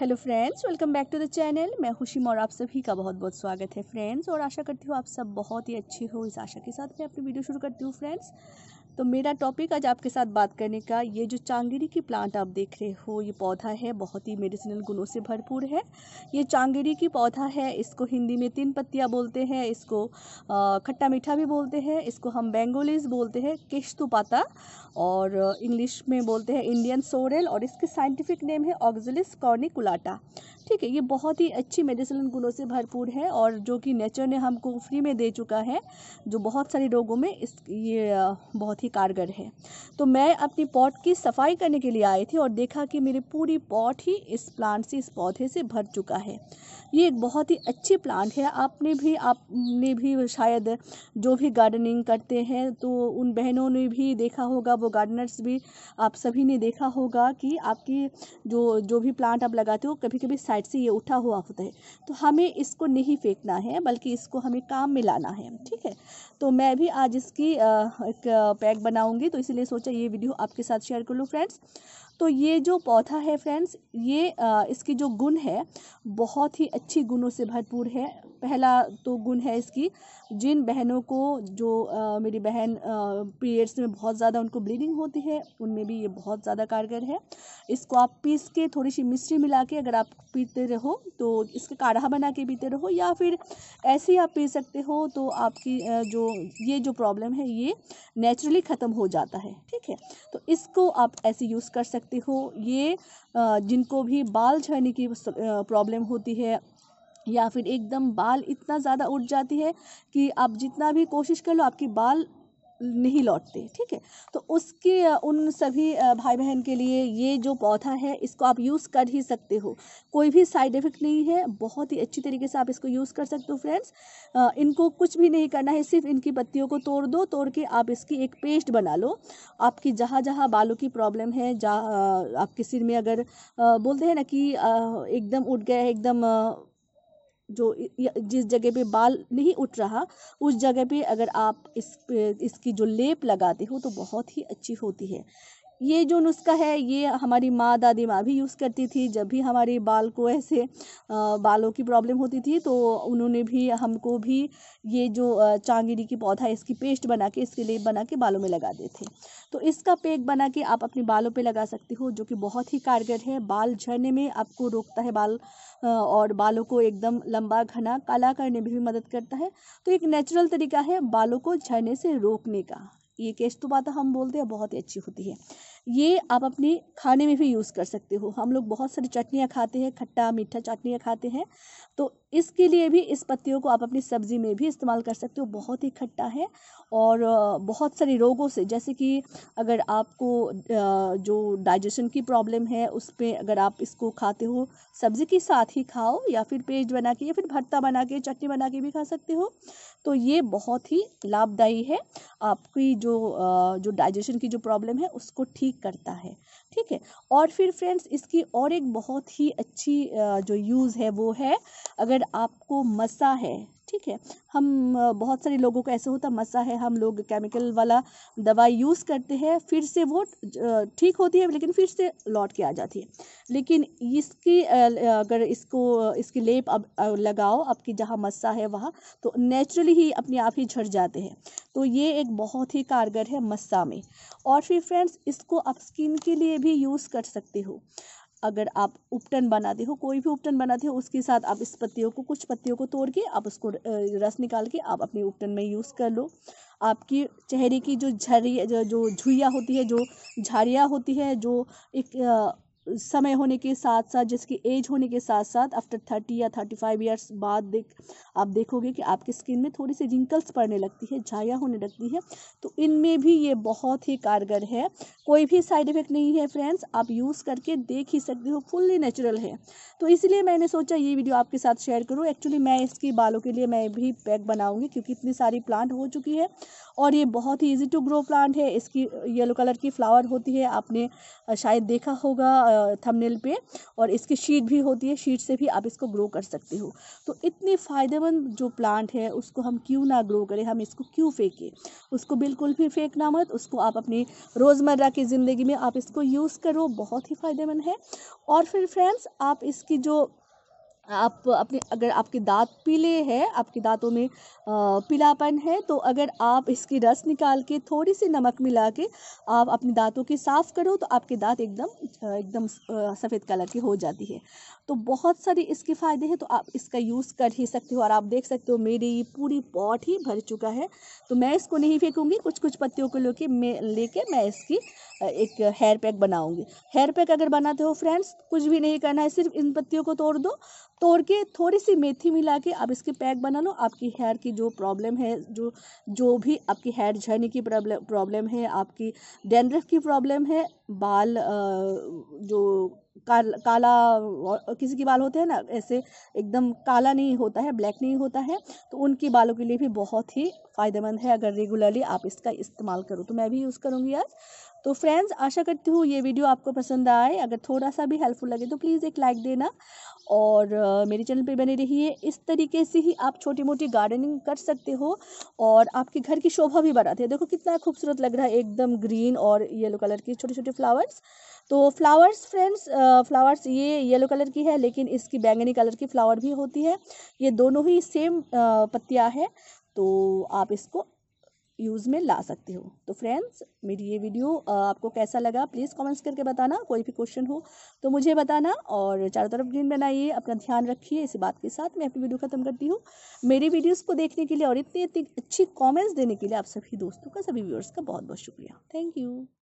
hello friends welcome back to the channel मैं खुशी मौर आप सभी का बहुत बहुत स्वागत है फ्रेंड्स और आशा करती हूँ आप सब बहुत ही अच्छे हो इस आशा के साथ मैं अपनी वीडियो शुरू करती हूँ फ्रेंड्स तो मेरा टॉपिक आज आपके साथ बात करने का ये जो चांगेरी की प्लांट आप देख रहे हो ये पौधा है बहुत ही मेडिसिनल गुणों से भरपूर है ये चांगेरी की पौधा है इसको हिंदी में तीन पत्तियाँ बोलते हैं इसको खट्टा मीठा भी बोलते हैं इसको हम बेंगोलीज बोलते हैं किश्तु पाता और इंग्लिश में बोलते हैं इंडियन सोरेल और इसके साइंटिफिक नेम है ऑक्जिलिस कॉर्निकुलाटा ठीक है ये बहुत ही अच्छी मेडिसिन गुणों से भरपूर है और जो कि नेचर ने हमको फ्री में दे चुका है जो बहुत सारे रोगों में इस ये बहुत ही कारगर है तो मैं अपनी पॉट की सफाई करने के लिए आई थी और देखा कि मेरी पूरी पॉट ही इस प्लांट से इस पौधे से भर चुका है ये एक बहुत ही अच्छी प्लांट है आपने भी आपने भी शायद जो भी गार्डनिंग करते हैं तो उन बहनों ने भी देखा होगा वो गार्डनर्स भी आप सभी ने देखा होगा कि आपकी जो जो भी प्लांट आप लगाते हो कभी कभी साइड से ये उठा हुआ होता है तो हमें इसको नहीं फेंकना है बल्कि इसको हमें काम में लाना है ठीक है तो मैं भी आज इसकी एक पैक बनाऊंगी तो इसीलिए सोचा ये वीडियो आपके साथ शेयर कर लूँ फ्रेंड्स तो ये जो पौधा है फ्रेंड्स ये इसकी जो गुण है बहुत ही अच्छी गुणों से भरपूर है पहला तो गुण है इसकी जिन बहनों को जो आ, मेरी बहन पीरियड्स में बहुत ज़्यादा उनको ब्लीडिंग होती है उनमें भी ये बहुत ज़्यादा कारगर है इसको आप पीस के थोड़ी सी मिश्री मिला के अगर आप पीते रहो तो इसका काढ़ा बना के पीते रहो या फिर ऐसे ही आप पी सकते हो तो आपकी जो ये जो प्रॉब्लम है ये नेचुरली ख़त्म हो जाता है ठीक है तो इसको आप ऐसे यूज़ कर सकते सकते हो ये जिनको भी बाल झड़ने की प्रॉब्लम होती है या फिर एकदम बाल इतना ज़्यादा उठ जाती है कि आप जितना भी कोशिश कर लो आपकी बाल नहीं लौटते ठीक है तो उसके उन सभी भाई बहन के लिए ये जो पौधा है इसको आप यूज़ कर ही सकते हो कोई भी साइड इफ़ेक्ट नहीं है बहुत ही अच्छी तरीके से आप इसको यूज़ कर सकते हो फ्रेंड्स इनको कुछ भी नहीं करना है सिर्फ इनकी पत्तियों को तोड़ दो तोड़ के आप इसकी एक पेस्ट बना लो आपकी जहाँ जहाँ बालों की प्रॉब्लम है जहाँ आपके सिर में अगर बोलते हैं ना कि एकदम उठ गया है एकदम जो जिस जगह पे बाल नहीं उठ रहा उस जगह पे अगर आप इस इसकी जो लेप लगाते हो तो बहुत ही अच्छी होती है ये जो नुस्खा है ये हमारी माँ दादी माँ भी यूज़ करती थी जब भी हमारे बाल को ऐसे बालों की प्रॉब्लम होती थी तो उन्होंने भी हमको भी ये जो चांगिरी की पौधा इसकी पेस्ट बना के इसके लेप बना के बालों में लगा थे तो इसका पेक बना के आप अपने बालों पे लगा सकते हो जो कि बहुत ही कारगर है बाल झड़ने में आपको रोकता है बाल और बालों को एकदम लंबा घना काला करने में भी मदद करता है तो एक नेचुरल तरीका है बालों को झड़ने से रोकने का ये केस्तुबाता हम बोलते हैं बहुत ही अच्छी होती है ये आप अपने खाने में भी यूज़ कर सकते हो हम लोग बहुत सारी चटनियाँ खाते हैं खट्टा मीठा चटनियाँ खाते हैं तो इसके लिए भी इस पत्तियों को आप अपनी सब्ज़ी में भी इस्तेमाल कर सकते हो बहुत ही खट्टा है और बहुत सारे रोगों से जैसे कि अगर आपको जो डाइजेशन की प्रॉब्लम है उस पर अगर आप इसको खाते हो सब्ज़ी के साथ ही खाओ या फिर पेज बना के या फिर भरता बना के चटनी बना के भी खा सकते हो तो ये बहुत ही लाभदायी है आपकी जो जो डाइजेशन की जो प्रॉब्लम है उसको ठीक करता है ठीक है और फिर फ्रेंड्स इसकी और एक बहुत ही अच्छी जो यूज़ है वो है अगर आपको मसा है ठीक है हम बहुत सारे लोगों को ऐसे होता मसा है हम लोग केमिकल वाला दवाई यूज़ करते हैं फिर से वो ठीक होती है लेकिन फिर से लौट के आ जाती है लेकिन इसकी अगर इसको इसकी लेप अब लगाओ आपकी जहाँ मसा है वहाँ तो नेचुरली ही अपने आप ही झड़ जाते हैं तो ये एक बहुत ही कारगर है मसा में और फिर फ्रेंड्स इसको आप स्किन के लिए भी यूज़ कर सकते हो अगर आप उपटन बनाते हो कोई भी उपटन बनाते हो उसके साथ आप इस पत्तियों को कुछ पत्तियों को तोड़ के आप उसको रस निकाल के आप अपने उपटन में यूज़ कर लो आपकी चेहरे की जो झरिया जो झुइया होती है जो झाड़ियाँ होती है जो एक समय होने के साथ साथ जिसकी एज होने के साथ साथ आफ्टर थर्टी या थर्टी फाइव ईयर्स बाद देख आप देखोगे कि आपकी स्किन में थोड़ी सी रिंकल्स पड़ने लगती है झाया होने लगती है तो इनमें भी ये बहुत ही कारगर है कोई भी साइड इफेक्ट नहीं है फ्रेंड्स आप यूज़ करके देख ही सकते हो फुल्ली नेचुरल है तो इसलिए मैंने सोचा ये वीडियो आपके साथ शेयर करूँ एक्चुअली मैं इसकी बालों के लिए मैं भी पैक बनाऊँगी क्योंकि इतनी सारी प्लांट हो चुकी है और ये बहुत ही ईजी टू ग्रो प्लांट है इसकी येलो कलर की फ्लावर होती है आपने शायद देखा होगा थंबनेल पे और इसकी शीट भी होती है शीट से भी आप इसको ग्रो कर सकते हो तो इतने फ़ायदेमंद जो प्लांट है उसको हम क्यों ना ग्रो करें हम इसको क्यों फेंकें उसको बिल्कुल भी फेंकना मत उसको आप अपनी रोज़मर्रा की ज़िंदगी में आप इसको यूज़ करो बहुत ही फ़ायदेमंद है और फिर फ्रेंड्स आप इसकी जो आप अपने अगर आपके दांत पीले हैं आपके दांतों में पीलापन है तो अगर आप इसकी रस निकाल के थोड़ी सी नमक मिला के आप अपने दांतों की साफ़ करो तो आपके दांत एकदम एकदम सफ़ेद कलर की हो जाती है तो बहुत सारे इसके फ़ायदे हैं तो आप इसका यूज़ कर ही सकते हो और आप देख सकते हो मेरी ये पूरी पॉट ही भर चुका है तो मैं इसको नहीं फेंकूँगी कुछ कुछ पत्तियों को लेके मैं लेके मैं इसकी एक हेयर पैक बनाऊँगी हेयर पैक अगर बनाते हो फ्रेंड्स कुछ भी नहीं करना है सिर्फ इन पत्तियों को तोड़ दो तोड़ के थोड़ी सी मेथी मिला के आप इसके पैक बना लो आपकी हेयर की जो प्रॉब्लम है जो जो भी आपकी हेयर झड़ने की प्रॉब्लम है आपकी डेंड्रफ की प्रॉब्लम है बाल जो काल, काला किसी के बाल होते हैं ना ऐसे एकदम काला नहीं होता है ब्लैक नहीं होता है तो उनके बालों के लिए भी बहुत ही फ़ायदेमंद है अगर रेगुलरली आप इसका इस्तेमाल करो तो मैं भी यूज़ करूँगी आज तो फ्रेंड्स आशा करती हूँ ये वीडियो आपको पसंद आए अगर थोड़ा सा भी हेल्पफुल लगे तो प्लीज़ एक लाइक देना और मेरे चैनल पे बने रहिए इस तरीके से ही आप छोटी मोटी गार्डनिंग कर सकते हो और आपके घर की शोभा भी बढ़ाते हैं देखो कितना खूबसूरत लग रहा है एकदम ग्रीन और येलो कलर के छोटे छोटे फ्लावर्स तो फ्लावर्स फ्रेंड्स फ्लावर्स ये येलो कलर की है लेकिन इसकी बैंगनी कलर की फ्लावर भी होती है ये दोनों ही सेम पत्तियाँ हैं तो आप इसको यूज़ में ला सकते हो तो फ्रेंड्स मेरी ये वीडियो आपको कैसा लगा प्लीज़ कमेंट्स करके बताना कोई भी क्वेश्चन हो तो मुझे बताना और चारों तरफ ग्रीन बनाइए अपना ध्यान रखिए इसी बात के साथ मैं अपनी वीडियो ख़त्म करती हूँ मेरी वीडियोस को देखने के लिए और इतनी इतनी अच्छी कमेंट्स देने के लिए आप सभी दोस्तों का सभी व्यूअर्स का बहुत बहुत शुक्रिया थैंक यू